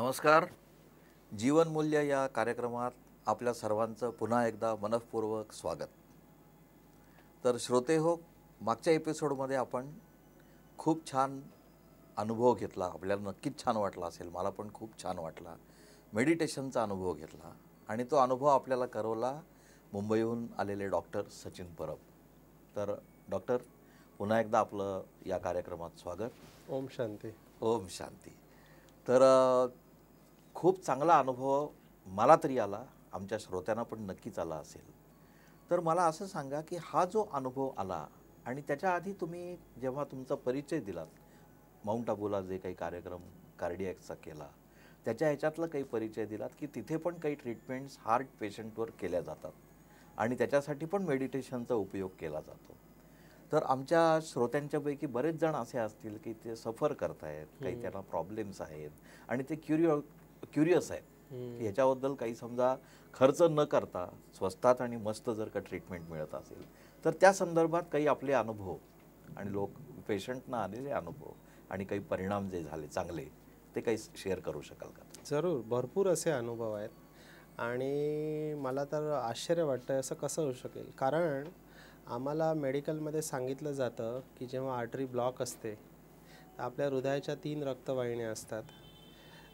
नमस्कार जीवनमूल्य या कार्यक्रमात आपल्या सर्वांचं पुन्हा एकदा मनपूर्वक स्वागत तर श्रोते हो मागच्या एपिसोडमध्ये आपण खूप छान अनुभव घेतला आपल्याला नक्कीच छान वाटला असेल मला पण खूप छान वाटला मेडिटेशनचा अनुभव घेतला आणि तो अनुभव आपल्याला करवला मुंबईहून आलेले डॉक्टर सचिन परब तर डॉक्टर पुन्हा एकदा आपलं या कार्यक्रमात स्वागत ओम शांती ओम शांती तर खूप चांगला अनुभव मला तरी आला आमच्या श्रोत्यांना पण नक्कीच आला असेल तर मला असं सांगा की हा जो अनुभव आला आणि त्याच्या आधी तुम्ही जेव्हा तुमचा परिचय दिलात माउंट आबूला जे काही कार्यक्रम कार्डियाक्सचा केला त्याच्या ह्याच्यातला काही परिचय दिलात की तिथे पण काही ट्रीटमेंट्स हार्ट पेशंटवर केल्या जातात आणि त्याच्यासाठी पण मेडिटेशनचा उपयोग केला जातो तर आमच्या श्रोत्यांच्यापैकी बरेच जण असे असतील की ते सफर करतायत काही त्यांना प्रॉब्लेम्स आहेत आणि ते क्युरिओ क्युरियस आहेत ह्याच्याबद्दल काही समजा खर्च न करता स्वस्तात आणि मस्त जर का ट्रीटमेंट मिळत असेल तर त्या संदर्भात काही आपले अनुभव आणि लोक पेशंटना आलेले अनुभव आणि काही परिणाम जे झाले चांगले ते काही शेअर करू शकाल का जरूर भरपूर असे अनुभव आहेत आणि मला तर आश्चर्य वाटतं असं कसं होऊ शकेल कारण आम्हाला मेडिकलमध्ये सांगितलं जातं की जेव्हा आर्टरी ब्लॉक असते आपल्या हृदयाच्या तीन रक्तवाहिन्या असतात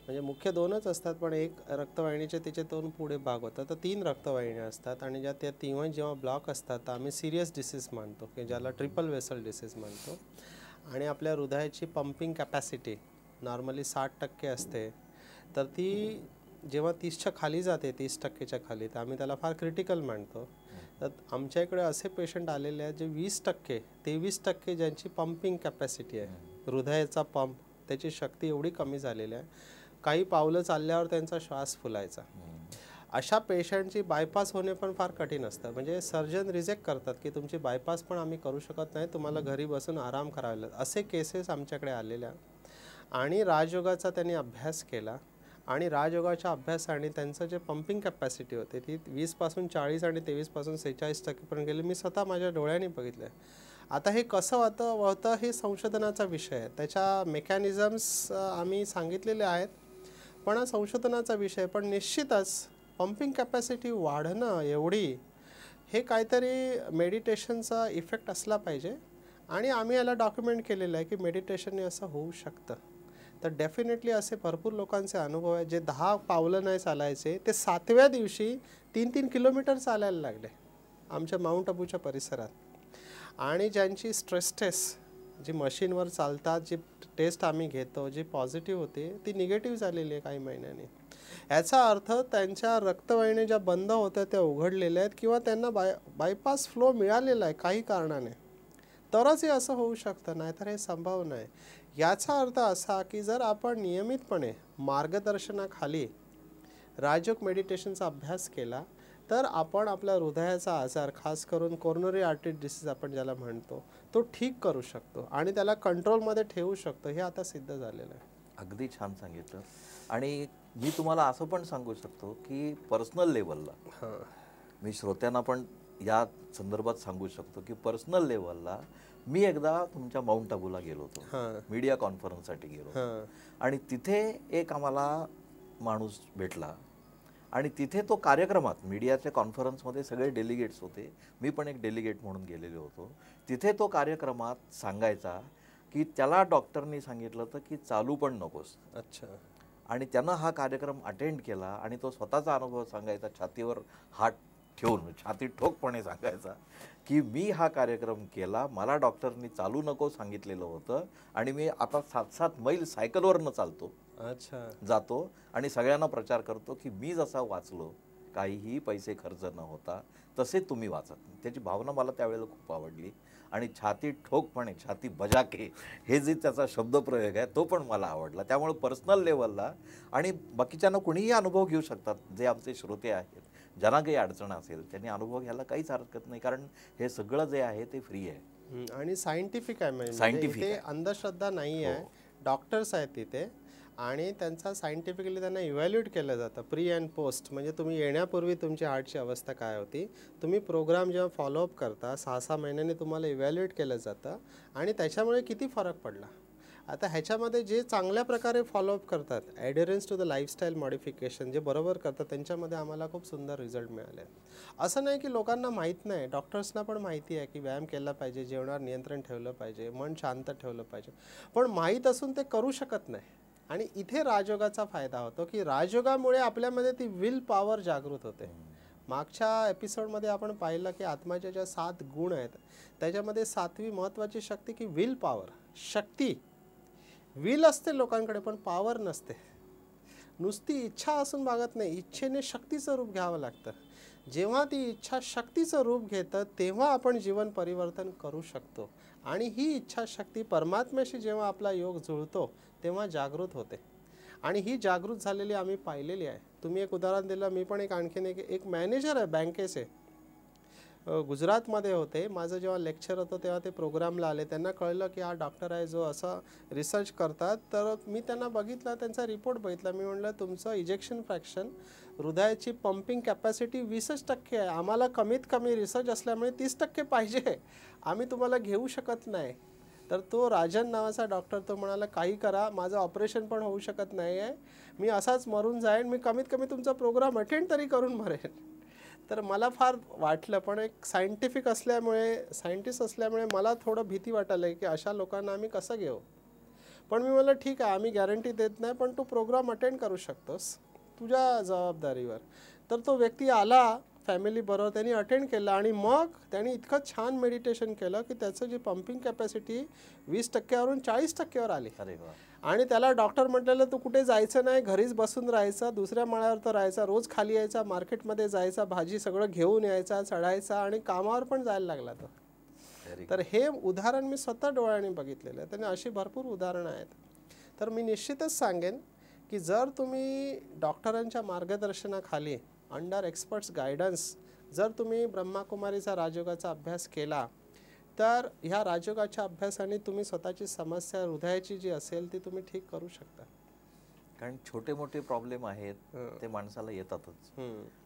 म्हणजे मुख्य दोनच असतात पण एक रक्तवाहिनीचे त्याचे दोन पुढे भाग होतात तर तीन रक्तवाहिन्या असतात आणि ज्या त्या तिव्हा जेव्हा ब्लॉक असतात तर आम्ही सिरियस डिसीज मानतो की ज्याला ट्रिपल वेसल डिसीज मानतो आणि आपल्या हृदयाची पंपिंग कॅपॅसिटी नॉर्मली साठ टक्के असते तर ती जेव्हा तीसच्या खाली जाते तीस टक्केच्या खाली तर आम्ही त्याला फार क्रिटिकल मानतो तर आमच्या इकडे असे पेशंट आलेले आहेत जे वीस टक्के तेवीस टक्के ज्यांची पंपिंग कॅपॅसिटी आहे हृदयाचा पंप त्याची शक्ती एवढी कमी झालेली आहे काही पावलं चालल्यावर त्यांचा श्वास फुलायचा अशा पेशंटची बायपास होणे पण फार कठीण असतं म्हणजे सर्जन रिजेक्ट करतात की तुमची बायपास पण आम्ही करू शकत नाही तुम्हाला घरी बसून आराम करावे असे केसेस आमच्याकडे आलेल्या आणि राजयोगाचा त्यांनी अभ्यास केला आणि राजयोगाच्या अभ्यासाने त्यांचं जे पंपिंग कॅपॅसिटी होते ती वीसपासून चाळीस आणि तेवीसपासून सेहेचाळीस टक्केपर्यंत गेली मी स्वतः माझ्या डोळ्यांनी बघितलं आता हे कसं होतं होतं हे संशोधनाचा विषय आहे त्याच्या मेकॅनिझम्स आम्ही सांगितलेले आहेत पण संशोधनाचा विषय पण निश्चितच पंपिंग कॅपॅसिटी वाढणं एवढी हे काहीतरी मेडिटेशनचा इफेक्ट असला पाहिजे आणि आम्ही याला डॉक्युमेंट केलेलं आहे की मेडिटेशनने असं होऊ शकतं तर डेफिनेटली असे भरपूर लोकांचे अनुभव आहे जे दहा पावलं नाही चालायचे ते सातव्या दिवशी तीन तीन किलोमीटर चालायला लागले आमच्या माउंट अबूच्या परिसरात आणि ज्यांची स्ट्रेस टेस्ट जी मशीनवर चालतात जी टेस्ट आम्ही घेतो जी पॉझिटिव्ह होते ती निगेटिव्ह झालेली आहे काही महिन्यांनी याचा अर्थ त्यांच्या रक्तवाहिन्या ज्या बंद होत्या त्या उघडलेल्या आहेत किंवा त्यांना बाय बायपास फ्लो मिळालेला आहे काही कारणाने तरच हे असं होऊ शकतं नाहीतर हे संभव नाही याचा अर्थ असा की जर आपण नियमितपणे मार्गदर्शनाखाली राजयोग मेडिटेशनचा अभ्यास केला तर आपण आपल्या हृदयाचा आजार खास करून कोरोनरी आर्टिट डिसीज आपण ज्याला म्हणतो तो ठीक करू शकतो आणि त्याला कंट्रोलमध्ये ठेवू शकतो हे आता सिद्ध झालेलं आहे अगदी छान सांगितलं आणि मी तुम्हाला असं पण सांगू शकतो की पर्सनल लेवलला मी श्रोत्यांना पण या संदर्भात सांगू शकतो की पर्सनल लेवलला मी एकदा तुमच्या माउंट आबूला गेलो होतो मीडिया कॉन्फरन्ससाठी गेलो आणि तिथे एक आम्हाला माणूस भेटला आणि तिथे तो कार्यक्रमात मीडियाच्या कॉन्फरन्समध्ये सगळे डेलिगेट्स होते मी पण एक डेलिगेट म्हणून गेलेलो होतो तिथे तो कार्यक्रमात सांगायचा की त्याला डॉक्टरनी सांगितलं होतं की चालू पण नकोस अच्छा आणि त्यानं हा कार्यक्रम अटेंड केला आणि तो स्वतःचा अनुभव सांगायचा छातीवर हात ठेवून छाती ठोकपणे सांगायचा की मी हा कार्यक्रम केला मला डॉक्टरनी चालू नको सांगितलेलं होतं आणि मी आता सात सात मैल सायकलवरनं चालतो अच्छा जातो आणि सगळ्यांना प्रचार करतो की मी जसा वाचलो काहीही पैसे खर्च न होता तसे तुम्ही वाचत त्याची भावना मला त्यावेळेला खूप आवडली आणि छाती ठोकपणे छाती बजाके हे जे त्याचा शब्दप्रयोग आहे तो पण मला आवडला त्यामुळे पर्सनल लेवलला आणि बाकीच्यांना कुणीही अनुभव घेऊ शकतात जे आमचे श्रोते आहेत ज्यांना काही अडचण असेल त्यांनी अनुभव घ्यायला काहीच हरकत नाही कारण हे सगळं जे आहे ते फ्री आहे आणि सायंटिफिक आहे सायंटिफिक म्हणजे अंधश्रद्धा नाही आहे डॉक्टर्स आहेत तिथे आणि त्यांचा सायंटिफिकली त्यांना इव्हॅल्युएट केलं जातं प्री अँड पोस्ट म्हणजे तुम्ही येण्यापूर्वी तुमची हार्टची अवस्था काय होती तुम्ही प्रोग्राम जेव्हा फॉलोअप करता सहा सहा महिन्यांनी तुम्हाला इव्हॅल्युएट केलं जातं आणि त्याच्यामुळे किती फरक पडला आता ह्याच्यामध्ये जे चांगल्या प्रकारे फॉलोअप करतात adherence to the lifestyle modification जे बरोबर करतात त्यांच्यामध्ये आम्हाला खूप सुंदर रिझल्ट मिळाले असं नाही की लोकांना माहीत नाही डॉक्टर्सना पण माहिती आहे की व्यायाम केला पाहिजे जेवणावर नियंत्रण ठेवलं पाहिजे मन शांत ठेवलं पाहिजे पण माहीत असून ते करू शकत नाही आणि इथे राजयोगाचा फायदा होतो की राजयोगामुळे आपल्यामध्ये ती विल पॉवर जागृत होते मागच्या एपिसोडमध्ये आपण पाहिलं की आत्माच्या ज्या सात गुण आहेत त्याच्यामध्ये सातवी महत्त्वाची शक्ती की विल पॉवर शक्ती विल असते लोकांकडे पण पॉवर नसते नुसती इच्छा असून मागत नाही इच्छेने शक्तीचं रूप घ्यावं लागतं जेव्हा ती इच्छा शक्तीचं रूप घेतं तेव्हा आपण जीवन परिवर्तन करू शकतो आणि ही इच्छाशक्ती परमात्म्याशी जेव्हा आपला योग जुळतो तेव्हा जागृत होते आणि ही जागृत झालेली आम्ही पाहिलेली आहे तुम्ही एक उदाहरण दिलं मी पण एक आणखीन एक एक मॅनेजर आहे बँकेचे गुजरातमध्ये होते माझं जेव्हा लेक्चर होतं तेव्हा ते प्रोग्रामला आले त्यांना कळलं की हा डॉक्टर आहे जो असा रिसर्च करतात तर मी त्यांना बघितला त्यांचा रिपोर्ट बघितला मी म्हटलं तुमचं इजेक्शन फ्रॅक्शन हृदयाची पंपिंग कॅपॅसिटी वीसच टक्के आहे आम्हाला कमीत कमी रिसर्च असल्यामुळे तीस टक्के पाहिजे आम्ही तुम्हाला घेऊ शकत नाही तर तो राजन नावाचा डॉक्टर तो म्हणाला काही करा माझं ऑपरेशन पण होऊ शकत नाही आहे मी असाच मरून जाईन मी कमीत कमी तुमचा प्रोग्राम अटेंड तरी करून मरेन तर मला फार वाटलं पण एक सायंटिफिक असल्यामुळे सायंटिस्ट असल्यामुळे मला थोडं भीती वाटायला की अशा लोकांना आम्ही कसं घेऊ पण मी म्हटलं ठीक आहे आम्ही गॅरंटी देत नाही पण तू प्रोग्राम अटेंड करू शकतोस तुझ्या जबाबदारीवर तर तो व्यक्ती आला फॅमिली बरोबर त्यांनी अटेंड केलं आणि मग त्यांनी इतकं छान मेडिटेशन केलं की त्याचं जी पंपिंग कॅपॅसिटी वीस टक्क्यावरून चाळीस टक्क्यावर आली आणि त्याला डॉक्टर म्हटलेलं तू कुठे जायचं नाही घरीच बसून राहायचं दुसऱ्या माळ्यावर तर राहायचा रोज खाली यायचा मार्केटमध्ये जायचा भाजी सगळं घेऊन यायचा चढायचा आणि कामावर पण जायला लागला तो तर हे उदाहरण मी स्वतः डोळ्याने बघितलेलं आहे त्याने अशी भरपूर उदाहरणं आहेत तर मी निश्चितच सांगेन की जर तुम्ही डॉक्टरांच्या मार्गदर्शनाखाली अंडर एक्सपर्ट्स गायडन्स जर तुम्ही ब्रह्माकुमारीचा राजयोगाचा अभ्यास केला तर ह्या राजयोगाच्या अभ्यासाने तुम्ही स्वतःची समस्या हृदयाची जी असेल ती तुम्ही ठीक करू शकता कारण छोटे मोठे प्रॉब्लेम आहेत ते माणसाला येतातच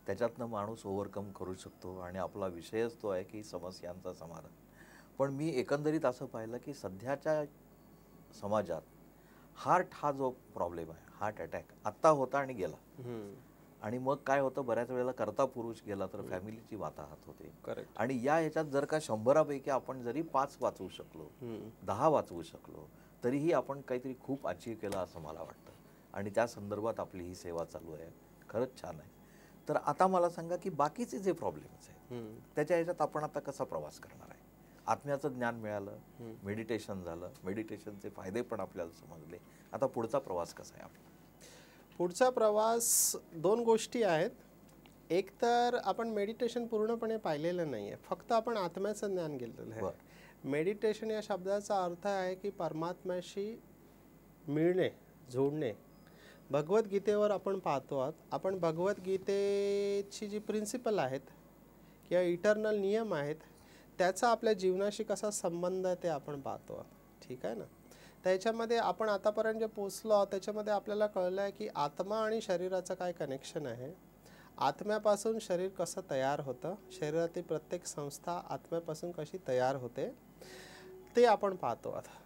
त्याच्यातनं माणूस ओव्हरकम करू शकतो आणि आपला विषयच तो आहे की समस्यांचा समाधान पण मी एकंदरीत असं पाहिलं की सध्याच्या समाजात हार्ट हा जो प्रॉब्लेम आहे हार्ट अटॅक आत्ता होता आणि गेला आणि मग काय होतं बऱ्याच वेळेला करता पुरुष गेला तर फॅमिलीची वाताहत होते आणि या ह्याच्यात जर का शंभरापैकी आपण जरी पाच वाचवू शकलो दहा वाचवू शकलो तरीही आपण काहीतरी खूप अचीव केलं असं मला वाटतं आणि त्या संदर्भात आपली ही सेवा चालू आहे खरंच छान आहे तर आता मला सांगा की बाकीचे जे प्रॉब्लेम्स आहेत त्याच्या ह्याच्यात आपण आता कसा प्रवास करणार आहे आत्म्याचं ज्ञान मिळालं मेडिटेशन झालं मेडिटेशनचे फायदे पण आपल्याला समजले आता पुढचा प्रवास कसा आहे आपला पुढचा प्रवास दोन गोष्टी आहेत एक तर आपण मेडिटेशन पूर्णपणे पाहिलेलं नाही आहे फक्त आपण आत्म्याचं ज्ञान गेलेलं आहे मेडिटेशन या शब्दाचा अर्थ आहे की परमात्म्याशी मिळणे जोडणे भगवद्गीतेवर आपण पाहतो आहोत आपण भगवद्गीतेची जी प्रिन्सिपल आहेत किंवा इटर्नल नियम आहेत त्याचा आपल्या जीवनाशी कसा संबंध आहे ते आपण पाहतो आहोत ठीक आहे ना त्याच्यामध्ये आपण आतापर्यंत जे पोचलो त्याच्यामध्ये आपल्याला कळलं आहे की आत्मा आणि शरीराचं काय कनेक्शन आहे आत्म्यापासून शरीर कसं तयार होतं शरीरातील प्रत्येक संस्था आत्म्यापासून कशी तयार होते ते आपण पाहतो आता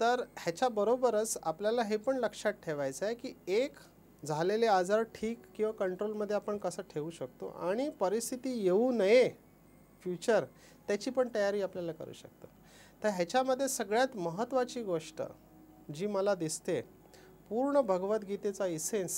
तर ह्याच्याबरोबरच आपल्याला हे पण लक्षात ठेवायचं आहे की एक झालेले आजार ठीक किंवा कंट्रोलमध्ये आपण कसं ठेवू शकतो आणि परिस्थिती येऊ नये फ्युचर त्याची पण तयारी आपल्याला करू शकतं तर ह्याच्यामध्ये सगळ्यात महत्त्वाची गोष्ट जी मला दिसते पूर्ण भगवद्गीतेचा इसेन्स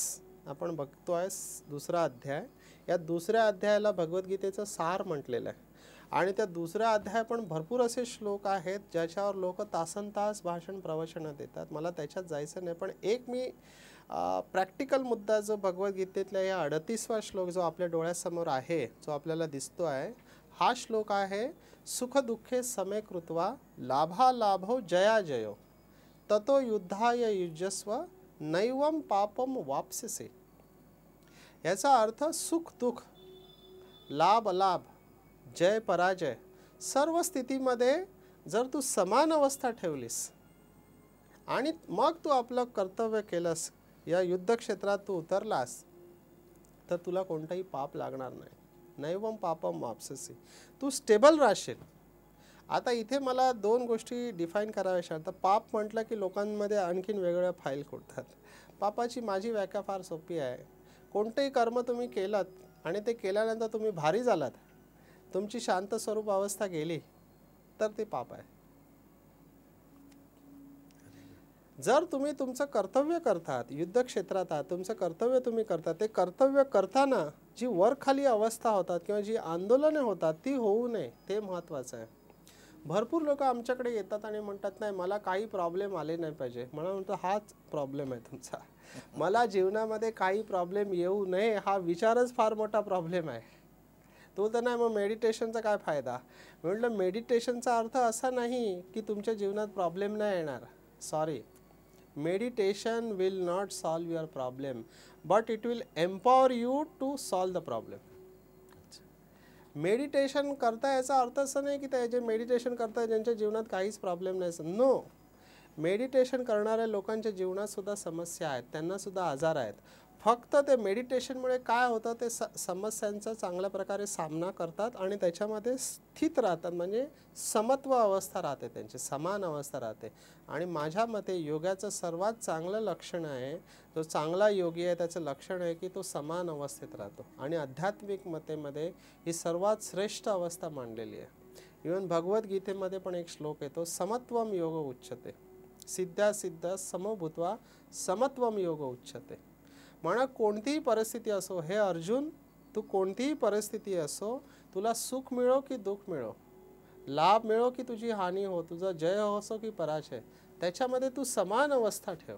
आपण बघतो आहे दुसरा अध्याय या दुसऱ्या अध्यायाला भगवद्गीतेचं सार म्हटलेलं आहे आणि त्या दुसऱ्या अध्याय पण भरपूर असे श्लोक आहेत ज्याच्यावर लोक तासन तास भाषण प्रवचनं देतात मला त्याच्यात जायचं नाही पण एक मी प्रॅक्टिकल मुद्दा जो भगवद्गीतेतल्या या अडतीसवा श्लोक जो आपल्या डोळ्यासमोर आहे जो आपल्याला दिसतो आहे हा श्लोक आहे सुख दुःखे समे कृत्वा लाभालाभो जया जयो ततो युद्धाय युजस्व नैवम पापम वापसिसे याचा अर्थ सुख दुःख लाभ लाभ जय पराजय सर्व स्थितीमध्ये जर तू समान अवस्था ठेवलीस आणि मग तू आपलं कर्तव्य केलंस या युद्धक्षेत्रात तू उतरलास तर तुला कोणताही पाप लागणार नाही नैवम पापम वापससी तू स्टेबल राहशील आता इथे मला दोन गोष्टी डिफाईन कराव्या शकतात पाप म्हटलं की लोकांमध्ये आणखीन वेगळ्या फाईल खुडतात पापाची माझी व्याख्या फार सोपी आहे कोणतंही कर्म तुम्ही केलात आणि ते केल्यानंतर तुम्ही भारी झालात तुमची शांत स्वरूप अवस्था गेली तर ते पाप आहे जर तुम्ही तुमचं कर्तव्य करतात युद्धक्षेत्रात आहात तुमचं कर्तव्य तुम्ही करता ते कर्तव्य करताना जी वरखाली अवस्था होतात किंवा जी आंदोलने होतात ती होऊ नये ते महत्त्वाचं आहे भरपूर लोक आमच्याकडे येतात आणि म्हणतात नाही मला काही प्रॉब्लेम आले नाही पाहिजे मला म्हणतो हाच प्रॉब्लेम आहे तुमचा मला जीवनामध्ये काही प्रॉब्लेम येऊ नये हा विचारच फार मोठा प्रॉब्लेम आहे तो तर नाही मग मेडिटेशनचा काय फायदा म्हटलं मेडिटेशनचा अर्थ असा नाही की तुमच्या जीवनात प्रॉब्लेम नाही येणार sorry meditation will not solve your problem but it will empower you to solve the problem meditation करता याचा अर्थ असं नाही की त्या जे मेडिटेशन करता ज्यांच्या जीवनात काहीच प्रॉब्लेम नाही नो मेडिटेशन करणाऱ्या लोकांच्या जीवनातसुद्धा समस्या आहेत त्यांनासुद्धा आजार आहेत फक्त ते मेडिटेशनमुळे काय होतं ते स समस्यांचा चांगल्या प्रकारे सामना करतात आणि त्याच्यामध्ये स्थित राहतात म्हणजे समत्व अवस्था राहते त्यांची समान अवस्था राहते आणि माझ्या मते योगाचं सर्वात चांगलं लक्षण आहे जो चांगला योगी आहे त्याचं लक्षण आहे की तो समान अवस्थेत राहतो आणि आध्यात्मिक मतेमध्ये ही सर्वात श्रेष्ठ अवस्था मांडलेली आहे इवन भगवद्गीतेमध्ये पण एक श्लोक येतो समत्वम योग उच्चते सिद्ध समभूतवा समत्वम योग उच्चते म्हणा कोणतीही परिस्थिती असो हे अर्जुन तू कोणतीही परिस्थिती असो तुला सुख मिळो की दुःख मिळो लाभ मिळो की तुझी हानी हो तुझा जय असो की पराजय त्याच्यामध्ये तू समान अवस्था ठेव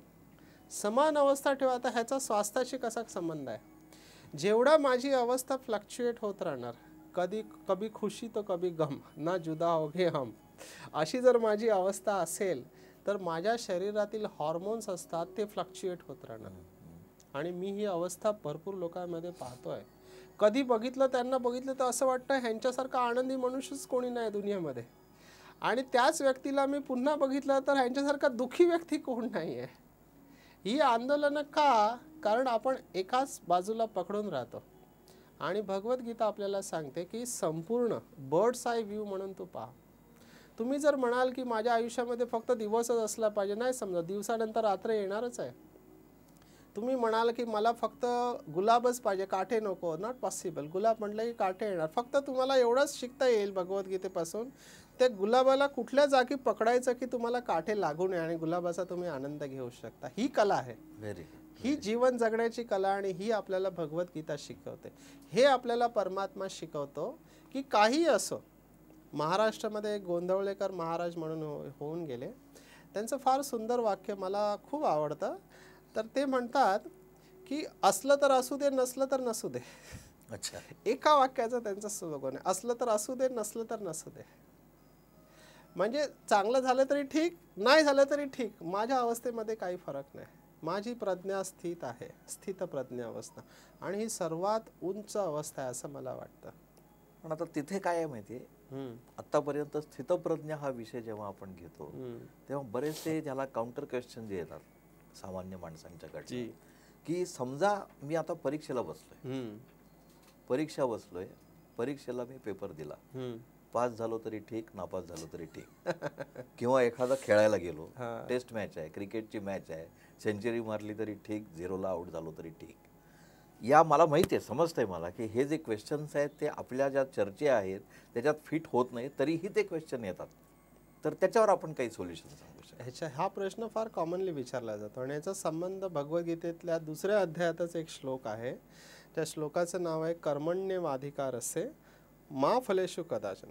समान अवस्था ठेव आता ह्याचा स्वास्थ्याशी कसा संबंध आहे जेवढा माझी अवस्था फ्लक्च्युएट होत राहणार कधी कभी खुशी तो कभी गम ना जुदा होगे हम अशी जर माझी अवस्था असेल तर माझ्या शरीरातील हॉर्मोन्स असतात ते फ्लक्च्युएट होत राहणार आणि मी ही अवस्था भरपूर लोकांमध्ये पाहतोय कधी बघितलं त्यांना बघितलं तर असं वाटतं ह्यांच्यासारखा आनंदी मनुष्यच कोणी नाही दुनियामध्ये आणि त्याच व्यक्तीला मी पुन्हा बघितलं तर ह्यांच्यासारखा दुःखी व्यक्ती कोण नाही आहे ही आंदोलनं का कारण आपण एकाच बाजूला पकडून राहतो आणि भगवद्गीता आपल्याला सांगते की संपूर्ण बर्ड्स आय व्ह्यू म्हणून तू पहा तुम्ही जर म्हणाल की माझ्या आयुष्यामध्ये फक्त दिवसच असला पाहिजे नाही समजा दिवसानंतर रात्र येणारच आहे तुम्ही म्हणाल की मला फक्त गुलाबच पाहिजे काठे नको नॉट पॉसिबल गुलाब म्हटलं की काठे येणार फक्त तुम्हाला एवढंच शिकता येईल भगवद्गीतेपासून ते गुलाबाला कुठल्या जागी पकडायचं की तुम्हाला काठे लागू नये आणि गुलाबाचा तुम्ही आनंद घेऊ शकता ही कला आहे व्हेरी ही जीवन जगण्याची कला आणि ही आपल्याला भगवद्गीता शिकवते हे आपल्याला परमात्मा शिकवतो की काही असो महाराष्ट्रामध्ये गोंधवळेकर महाराज म्हणून हो- होऊन गेले त्यांचं फार सुंदर वाक्य मला खूप आवडतं तर ते म्हणतात की असलं तर असू दे नसलं तर नसू दे अच्छा एका वाक्याचं त्यांचं स्लोगन आहे असलं तर असू दे नसलं तर नसू दे म्हणजे चांगलं झालं तरी ठीक नाही झालं तरी ठीक माझ्या अवस्थेमध्ये काही फरक नाही माझी प्रज्ञा स्थित आहे स्थित प्रज्ञा अवस्था आणि ही सर्वात उंच अवस्था आहे असं मला वाटतं पण आता तिथे काय आहे माहिती आतापर्यंत स्थितप्रज्ञ हा विषय जेव्हा आपण घेतो तेव्हा बरेचसे ज्याला काउंटर क्वेश्चन जे येतात सामान्य माणसांच्याकडे की समजा मी आता परीक्षेला बसलोय परीक्षा बसलोय परीक्षेला मी पेपर दिला पास झालो तरी ठीक नापास झालो तरी ठीक किंवा एखादा खेळायला गेलो टेस्ट मॅच आहे क्रिकेटची मॅच आहे सेंचुरी मारली तरी ठीक झिरोला आउट झालो तरी ठीक या मला माहिती आहे समजतं आहे मला की हे जे क्वेश्चन्स आहेत ते आपल्या ज्या चर्चे आहेत त्याच्यात फिट होत नाही तरीही ते क्वेश्चन येतात तर त्याच्यावर आपण काही सोल्युशन सांगू ह्याच्या हा प्रश्न फार कॉमनली विचारला जातो आणि याचा संबंध भगवद्गीतेतल्या दुसऱ्या अध्यायातच एक श्लोक आहे त्या श्लोकाचं नाव आहे कर्मण्य असे मा फलेशु कदाचन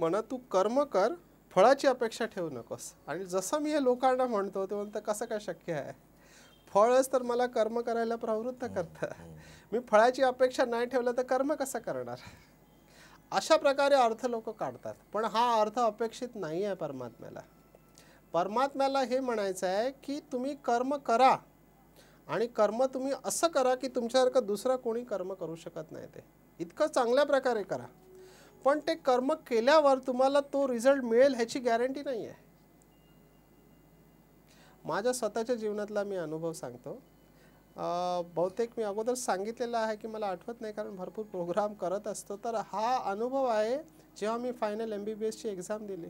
म्हणा तू कर्म कर फळाची अपेक्षा ठेवू नकोस आणि जसं मी हे लोकांना म्हणतो ते म्हणतं कसं काय शक्य आहे फळच तर मला कर्म करायला प्रवृत्त हो, करतं हो. मी फळाची अपेक्षा नाही ठेवलं तर कर्म कसं करणार अशा प्रकारे अर्थ लोक काढतात पण हा अर्थ अपेक्षित नाही आहे परमात्म्याला परमात्म्याला हे म्हणायचं आहे की तुम्ही कर्म करा आणि कर्म तुम्ही असं करा की तुमच्यासारखं दुसरा कोणी कर्म करू शकत नाही ते इतकं चांगल्या प्रकारे करा पण ते कर्म केल्यावर तुम्हाला तो रिझल्ट मिळेल ह्याची गॅरंटी नाही आहे माझ्या स्वतःच्या जीवनातला मी अनुभव सांगतो बहुतेक मी अगोदर सांगितलेलं आहे की मला आठवत नाही कारण भरपूर प्रोग्राम करत असतो तर हा अनुभव आहे जेव्हा मी फायनल एम बी बी एसची एक्झाम दिली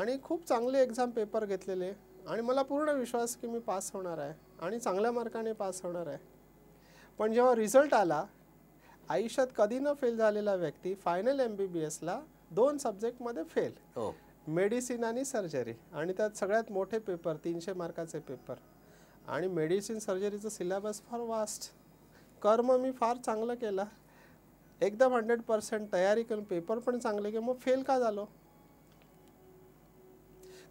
आणि खूप चांगले एक्झाम पेपर घेतलेले आणि मला पूर्ण विश्वास की मी पास होणार आहे आणि चांगल्या मार्काने पास होणार आहे पण जेव्हा रिझल्ट आला आयुष्यात कधी न फेल झालेला व्यक्ती फायनल एम बी बी एसला दोन सब्जेक्टमध्ये फेल हो. मेडिसिन आणि सर्जरी आणि त्यात सगळ्यात मोठे पेपर तीनशे मार्काचे पेपर आणि मेडिसिन सर्जरीचं सिलेबस फार वास्ट कर्म मी फार चांगलं केला एकदम हंड्रेड पर्सेंट तयारी करून पेपर पण चांगले की मग फेल का झालो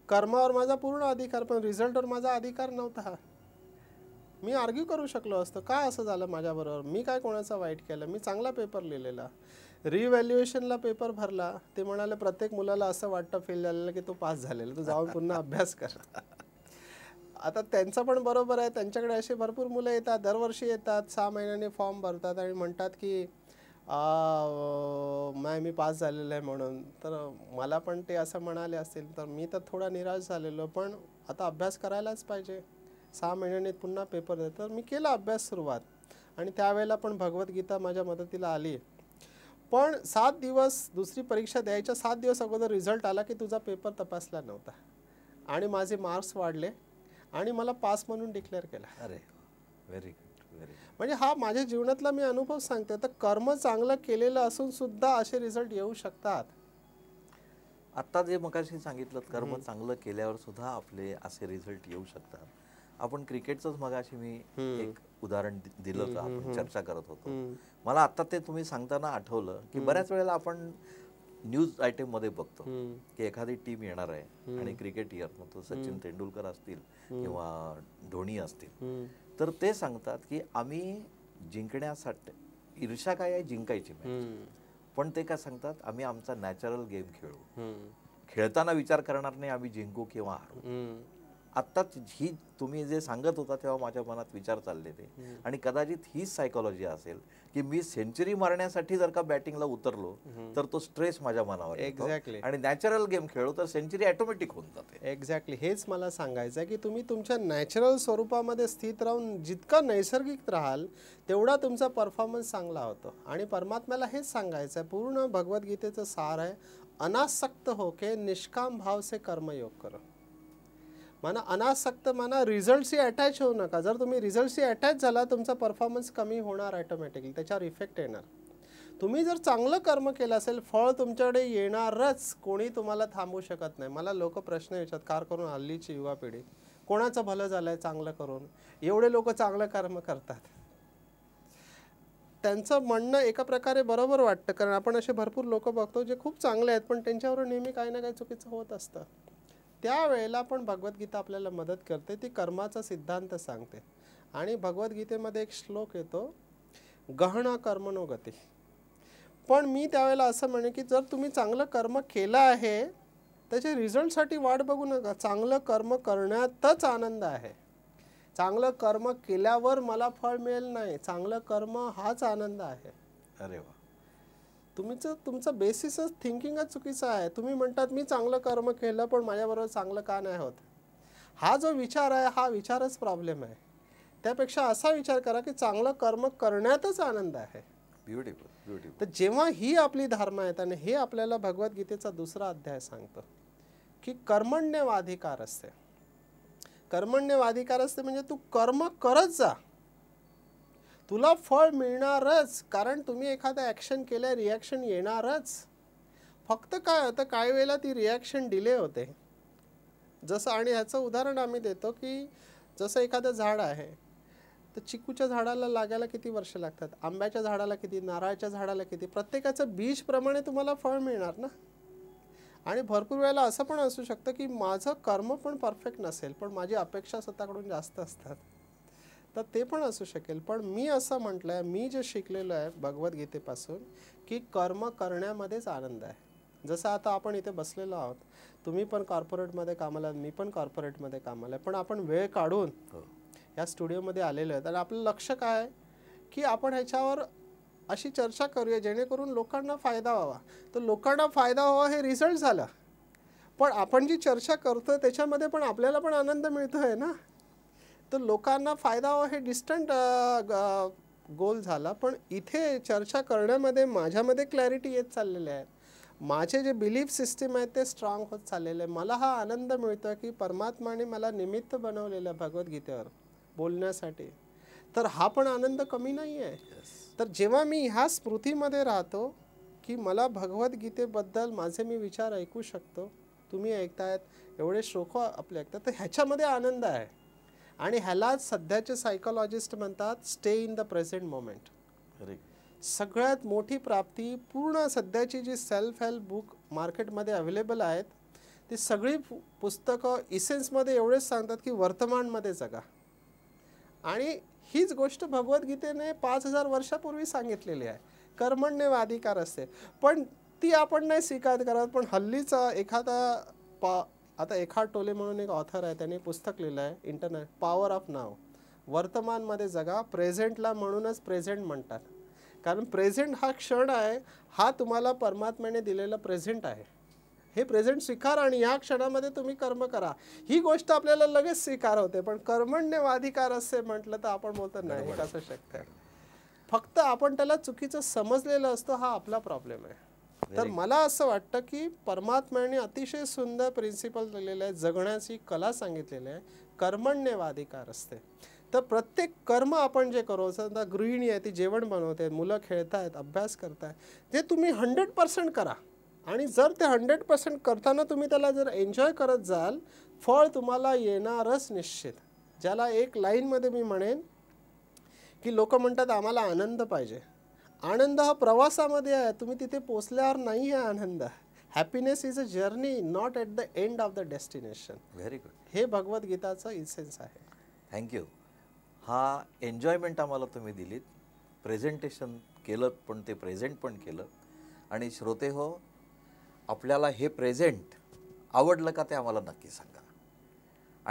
कर्मावर माझा पूर्ण अधिकार पण रिझल्टवर माझा अधिकार नव्हता मी आर्ग्यू करू शकलो असतो काय असं झालं माझ्याबरोबर मी काय कोणाचं वाईट केलं मी चांगला पेपर लिहिलेला रिव्हॅल्युएशनला पेपर भरला ते म्हणाले प्रत्येक मुलाला असं वाटतं फेल झालेलं की तो पास झालेला तू जाऊन पुन्हा अभ्यास कर आता त्यांचा पण बरोबर आहे त्यांच्याकडे असे भरपूर मुलं येतात दरवर्षी येतात सहा महिन्याने फॉर्म भरतात आणि म्हणतात की मॅ मी पास झालेलं आहे म्हणून तर मला पण ते असं म्हणाले असतील तर मी तर थोडा निराश झालेलो पण आता अभ्यास करायलाच पाहिजे सहा महिन्याने पुन्हा पेपर देतात तर मी केला अभ्यास सुरुवात आणि त्यावेळेला पण भगवद्गीता माझ्या मदतीला आली पण सात दिवस दुसरी परीक्षा द्यायच्या सात दिवस अगोदर रिझल्ट आला की तुझा पेपर तपासला नव्हता आणि माझे मार्क्स वाढले आणि मला पास म्हणून डिक्लेअर केला अरे व्हेरी गुड व्हेरी म्हणजे हा माझ्या जीवनातला मी अनुभव सांगते तर कर्म चांगलं केलेलं असून सुद्धा असे रिझल्ट येऊ शकतात आत्ता जे मगाशी सांगितलं कर्म चांगलं केल्यावर सुद्धा आपले असे रिझल्ट येऊ शकतात आपण क्रिकेटचंच मगाशी मी एक उदाहरण दिलं होतं आपण चर्चा करत होतो मला आता ते तुम्ही सांगताना आठवलं की बऱ्याच वेळेला आपण न्यूज आयटम मध्ये बघतो की एखादी टीम येणार आहे आणि क्रिकेट इयर मग सचिन तेंडुलकर असतील किंवा धोनी असतील तर ते सांगतात की आम्ही जिंकण्यासाठी ईर्षा काय आहे जिंकायची पण ते काय सांगतात आम्ही आमचा नॅचरल गेम खेळू खेळताना विचार करणार नाही आम्ही जिंकू किंवा हारू आत्ताच ही तुम्ही जे सांगत होता तेव्हा माझ्या मनात विचार चालले ते आणि कदाचित हीच सायकोलॉजी असेल की मी सेंचुरी मारण्यासाठी जर का बॅटिंगला उतरलो तर तो स्ट्रेस माझ्या मनावर एक्झॅक्टली आणि नॅचरल गेम खेळू तर सेंचुरी ऑटोमॅटिक होऊन जाते एक्झॅक्टली हेच मला सांगायचं आहे की तुम्ही तुमच्या नॅचरल स्वरूपामध्ये स्थित राहून जितका नैसर्गिक राहाल तेवढा तुमचा परफॉर्मन्स चांगला होतो आणि परमात्म्याला हेच सांगायचं आहे पूर्ण भगवद्गीतेचं सार आहे अनासक्त हो के निष्काम भाव से कर्मयोग करो माना अनासक्त मना रिझल्टशी अटॅच होऊ नका जर तुम्ही रिझल्टशी अटॅच झाला तुमचा परफॉर्मन्स कमी होणार ॲटोमॅटिकली त्याच्यावर इफेक्ट येणार तुम्ही जर चांगलं कर्म केलं असेल फळ तुमच्याकडे येणारच कोणी तुम्हाला थांबू शकत नाही मला लोक प्रश्न विचारतात कार करून हल्लीची युवा पिढी कोणाचं भलं झालं आहे चांगलं करून एवढे लोक चांगलं कर्म करतात त्यांचं म्हणणं एका प्रकारे बरोबर वाटतं कारण आपण असे भरपूर लोक बघतो जे खूप चांगले आहेत पण त्यांच्यावर नेहमी काही ना काही चुकीचं होत असतं त्यावेळेला पण भगवद्गीता आपल्याला मदत करते ती कर्माचा सिद्धांत सांगते आणि भगवद्गीतेमध्ये एक श्लोक येतो गहणा कर्मनोगती पण मी त्यावेळेला असं म्हणे की जर तुम्ही चांगलं कर्म केलं आहे त्याचे रिझल्टसाठी वाट बघू नका चांगलं कर्म करण्यातच आनंद आहे चांगलं कर्म केल्यावर मला फळ मिळेल नाही चांगलं कर्म हाच आनंद आहे अरे वा तुमचं तुमचं बेसिसच थिंकिंगच चुकीचं आहे तुम्ही म्हणतात मी चांगलं कर्म केलं पण माझ्याबरोबर चांगलं का नाही होत हा जो विचार आहे हा विचारच प्रॉब्लेम आहे त्यापेक्षा असा विचार करा की चांगलं कर्म करण्यातच आनंद आहे ब्युटिफुल ब्युटिफुल तर जेव्हा ही आपली धर्म आहेत आणि हे आपल्याला भगवद्गीतेचा दुसरा अध्याय सांगतो की कर्मण्यवाधिकार असते कर्मण्यवाधिकार असते म्हणजे तू कर्म करत जा तुला फळ मिळणारच कारण तुम्ही एखादं ॲक्शन केलं रिॲक्शन येणारच फक्त काय होतं काही वेळेला ती रिॲक्शन डिले होते जसं आणि ह्याचं उदाहरण आम्ही देतो की जसं एखादं झाड आहे तर चिकूच्या झाडाला लागायला किती वर्ष लागतात आंब्याच्या झाडाला किती नारळाच्या झाडाला किती प्रत्येकाचं बीजप्रमाणे तुम्हाला फळ मिळणार ना आणि भरपूर वेळेला असं पण असू शकतं की माझं कर्म पण परफेक्ट नसेल पण माझी अपेक्षा स्वतःकडून जास्त असतात तर ते पण असू शकेल पण मी असं म्हटलं आहे मी जे शिकलेलो आहे भगवद्गीतेपासून की कर्म करण्यामध्येच आनंद आहे जसं आता आपण इथे बसलेलो आहोत तुम्ही पण कॉर्पोरेटमध्ये कामाला मी पण कॉर्पोरेटमध्ये कामाला आहे पण आपण वेळ काढून हो. या स्टुडिओमध्ये आलेलो आहे तर आपलं लक्ष काय की आपण ह्याच्यावर अशी चर्चा करूया जेणेकरून लोकांना फायदा व्हावा तर लोकांना फायदा व्हावा हे रिझल्ट झालं पण आपण जी चर्चा करतो त्याच्यामध्ये पण आपल्याला पण आनंद मिळतो आहे ना तर लोकांना फायदा हो हे डिस्टंट गोल झाला पण इथे चर्चा करण्यामध्ये माझ्यामध्ये क्लॅरिटी येत चाललेले आहे माझे जे बिलीफ सिस्टीम आहे ते स्ट्रॉंग होत चाललेले आहे मला हा आनंद मिळतो आहे की परमात्माने मला निमित्त बनवलेलं आहे भगवद्गीतेवर बोलण्यासाठी तर हा पण आनंद कमी नाही आहे तर जेव्हा मी ह्या स्मृतीमध्ये राहतो की मला भगवद्गीतेबद्दल माझे मी विचार ऐकू शकतो तुम्ही ऐकतायत एवढे श्लोक आपले ऐकतात तर ह्याच्यामध्ये आनंद आहे आणि ह्यालाच सध्याचे सायकोलॉजिस्ट म्हणतात stay in the present moment सगळ्यात मोठी प्राप्ती पूर्ण सध्याची जी सेल्फ हेल्प बुक मार्केटमध्ये अवेलेबल आहेत ती सगळी पुस्तकं इसेन्समध्ये एवढेच सांगतात की वर्तमानमध्ये जगा आणि हीच गोष्ट भगवद्गीतेने पाच हजार वर्षापूर्वी सांगितलेली आहे कर्मण्य वाधिकार असते पण ती आपण नाही स्वीकार करत पण हल्लीचा एखादा पा आता एखाद टोले म्हणून एक ऑथर आहे त्याने पुस्तक लिहिलं आहे इंटरनेट पॉवर ऑफ नाव वर्तमानमध्ये जगा प्रेझेंटला म्हणूनच प्रेझेंट म्हणतात कारण प्रेझेंट हा क्षण आहे हा तुम्हाला परमात्म्याने दिलेला प्रेझेंट आहे हे प्रेझेंट स्वीकारा आणि ह्या क्षणामध्ये तुम्ही कर्म करा ही गोष्ट आपल्याला लगेच स्वीकार होते पण कर्मण्यवाधिकार असे म्हटलं तर आपण बोलतो नाही कसं शक्य फक्त आपण त्याला चुकीचं समजलेलं असतो हा आपला प्रॉब्लेम आहे तर मला असं वाटतं की परमात्म्याने अतिशय सुंदर प्रिन्सिपल दिलेलं आहे जगण्याची कला सांगितलेली आहे कर्मण्यवाधिकार असते तर प्रत्येक कर्म आपण जे करू समजा गृहिणी आहे ती जेवण बनवते मुलं खेळतायत अभ्यास करतायत ते तुम्ही हंड्रेड पर्सेंट करा आणि जर ते हंड्रेड पर्सेंट करताना तुम्ही त्याला जर एन्जॉय करत जाल फळ तुम्हाला येणारच निश्चित ज्याला एक लाईनमध्ये मी म्हणेन की लोक म्हणतात आम्हाला आनंद पाहिजे आनंद हा प्रवासामध्ये आहे तुम्ही तिथे पोचल्यावर नाही आहे आनंद happiness is a journey not at the end of the destination very good हे भगवद्गीताचा इसेन्स आहे थँक्यू हा एन्जॉयमेंट आम्हाला तुम्ही दिलीत प्रेझेंटेशन केलं पण ते प्रेझेंट पण केलं आणि श्रोते हो आपल्याला हे प्रेझेंट आवडलं का ते आम्हाला नक्की सांगा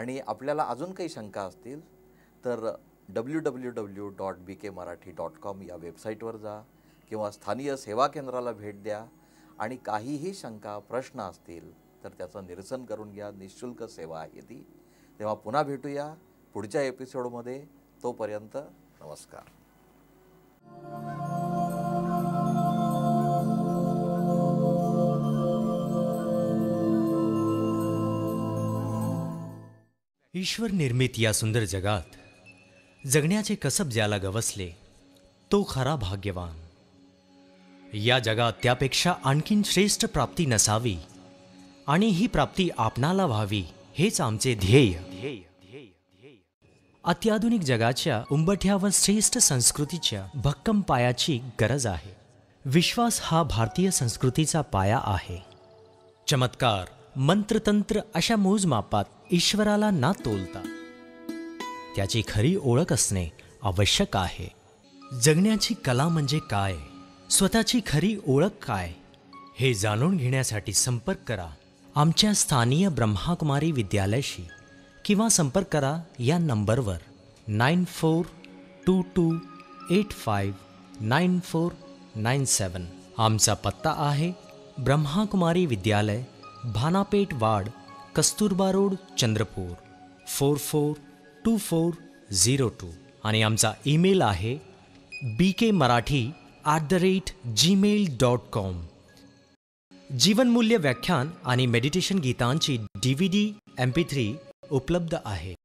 आणि आपल्याला अजून काही शंका असतील तर W W W dot B K Marathi dot com या वेबसाईटवर जा किंवा स्थानीय सेवा केंद्राला भेट द्या आणि काहीही शंका प्रश्न असतील तर त्याचं निरसन करून घ्या निशुल्क सेवा आहे ती तेव्हा पुन्हा भेटूया पुढच्या एपिसोडमध्ये तोपर्यंत नमस्कार ईश्वर निर्मित या सुंदर जगात जगण्याचे कसब ज्याला गवसले तो खरा भाग्यवान या जगात त्यापेक्षा आणखीन श्रेष्ठ प्राप्ती नसावी आणि ही प्राप्ती आपणाला व्हावी हेच आमचे ध्येय अत्याधुनिक जगाच्या उंबठ्या व श्रेष्ठ संस्कृतीच्या भक्कम पायाची गरज आहे विश्वास हा भारतीय संस्कृतीचा पाया आहे चमत्कार मंत्रतंत्र अशा मोजमापात ईश्वराला ना तोलता त्याची खरी ओळख असणे आवश्यक आहे जगण्याची कला म्हणजे काय स्वतःची खरी ओळख काय हे जाणून घेण्यासाठी संपर्क करा आमच्या स्थानीय ब्रह्माकुमारी विद्यालयाशी किंवा संपर्क करा या नंबरवर nine four two two eight five nine four nine seven आमचा पत्ता आहे Brahmakumari Vidyalaya Bhanapeth ward Kasturba road Chandrapur four four two four zero two आणि आमचा ईमेल आहे B K Marathi at the rate Gmail dot com जीवनमूल्य व्याख्यान आणि मेडिटेशन गीतांची D V D M P three उपलब्ध आहे